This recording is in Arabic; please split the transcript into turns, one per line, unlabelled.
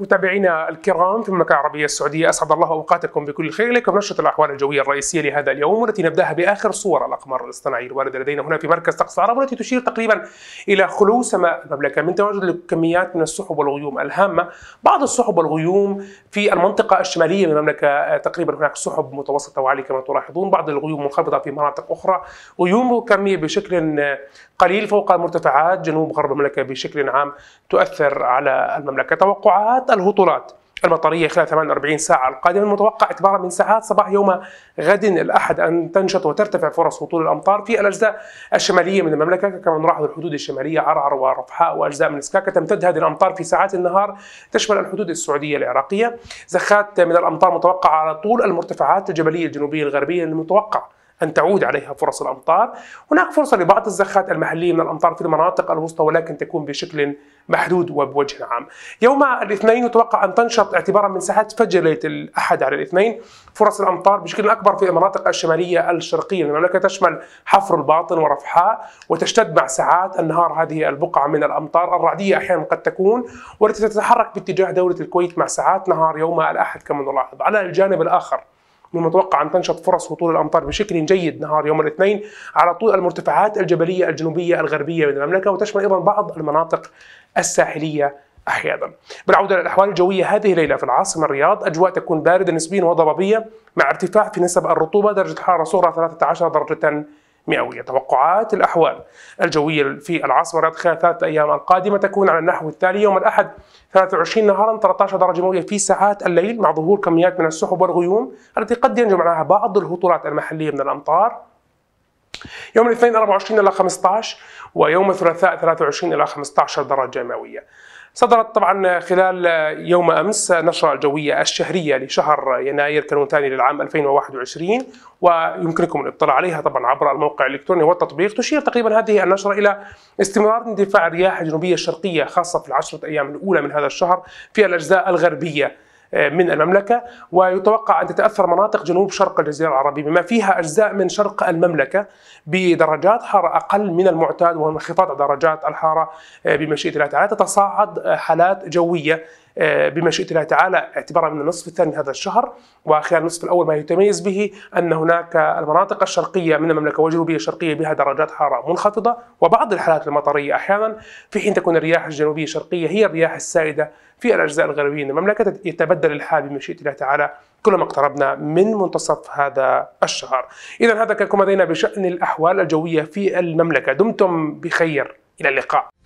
متابعينا الكرام في المملكة العربية السعودية أسعد الله أوقاتكم بكل خير إليكم نشرة الأحوال الجوية الرئيسية لهذا اليوم والتي نبدأها بآخر صور الأقمار الاصطناعي الواردة لدينا هنا في مركز طقس العرب والتي تشير تقريبا إلى خلو سماء المملكة من تواجد الكميات من السحب والغيوم الهامة بعض السحب والغيوم في المنطقة الشمالية من المملكة تقريبا هناك سحب متوسطة وعالية كما تلاحظون بعض الغيوم منخفضة في مناطق أخرى غيوم كميه بشكل قليل فوق المرتفعات جنوب غرب المملكة بشكل عام تؤثر على المملكة توقعات بعض الهطولات المطرية خلال 48 ساعة القادمة المتوقع اعتبارا من ساعات صباح يوم غد الأحد أن تنشط وترتفع فرص هطول الأمطار في الأجزاء الشمالية من المملكة كما نلاحظ الحدود الشمالية عرعر ورفحاء وأجزاء من سكاكا تمتد هذه الأمطار في ساعات النهار تشمل الحدود السعودية العراقية زخات من الأمطار متوقعة على طول المرتفعات الجبلية الجنوبية الغربية المتوقع أن تعود عليها فرص الأمطار هناك فرصة لبعض الزخات المحلية من الأمطار في المناطق الوسطى ولكن تكون بشكل محدود وبوجه عام يوم الاثنين يتوقع أن تنشط اعتبارا من ساعات فجر ليلة الأحد على الاثنين فرص الأمطار بشكل أكبر في المناطق الشمالية الشرقية المملكة تشمل حفر الباطن ورفحاء وتشتد مع ساعات النهار هذه البقعة من الأمطار الرعدية أحيانا قد تكون والتي تتحرك باتجاه دولة الكويت مع ساعات نهار يوم الأحد كما نلاحظ على الجانب الآخر من المتوقع أن تنشط فرص هطول الأمطار بشكل جيد نهار يوم الاثنين على طول المرتفعات الجبلية الجنوبية الغربية من المملكة وتشمل أيضا بعض المناطق الساحلية أحيانا بالعودة للأحوال الجوية هذه الليلة في العاصمة الرياض أجواء تكون باردة نسبيا وضبابية مع ارتفاع في نسب الرطوبة درجة حرارة صغرى 13 درجة مئوية توقعات الأحوال الجوية في العاصمة خلال ثلاثة أيام القادمة تكون على النحو التالي يوم الأحد 23 نهارا 13 درجة مئوية في ساعات الليل مع ظهور كميات من السحب والغيوم التي قد ينجم عليها بعض الهطولات المحلية من الأمطار يوم الاثنين 24 إلى 15 ويوم الثلاثاء 23 إلى 15 درجة مئوية صدرت طبعا خلال يوم امس نشره الجويه الشهريه لشهر يناير كانون الثاني للعام 2021 ويمكنكم الاطلاع عليها طبعا عبر الموقع الالكتروني والتطبيق تشير تقريبا هذه النشره الى استمرار اندفاع الرياح الجنوبيه الشرقيه خاصه في العشره ايام الاولى من هذا الشهر في الاجزاء الغربيه آه، من المملكة ويتوقع أن تتأثر مناطق جنوب شرق الجزيرة العربية بما فيها أجزاء من شرق المملكة بدرجات حرارة أقل من المعتاد وانخفاض درجات الحاره آه، بمشيئة الله تعالى تتصاعد حالات جوية آه، بمشيئة الله تعالى اعتبارا من النصف الثاني من هذا الشهر وخلال النصف الأول ما يتميز به أن هناك المناطق الشرقية من المملكة والجنوبية الشرقية بها درجات حرارة منخفضة وبعض الحالات المطرية أحيانا في حين تكون الرياح الجنوبية الشرقية هي الرياح السائدة في الأجزاء الغربية من المملكة يتبدل يبدل الحال بمشيئه الله تعالى كلما اقتربنا من منتصف هذا الشهر. اذا هذا كان لدينا بشان الاحوال الجويه في المملكه، دمتم بخير الى اللقاء.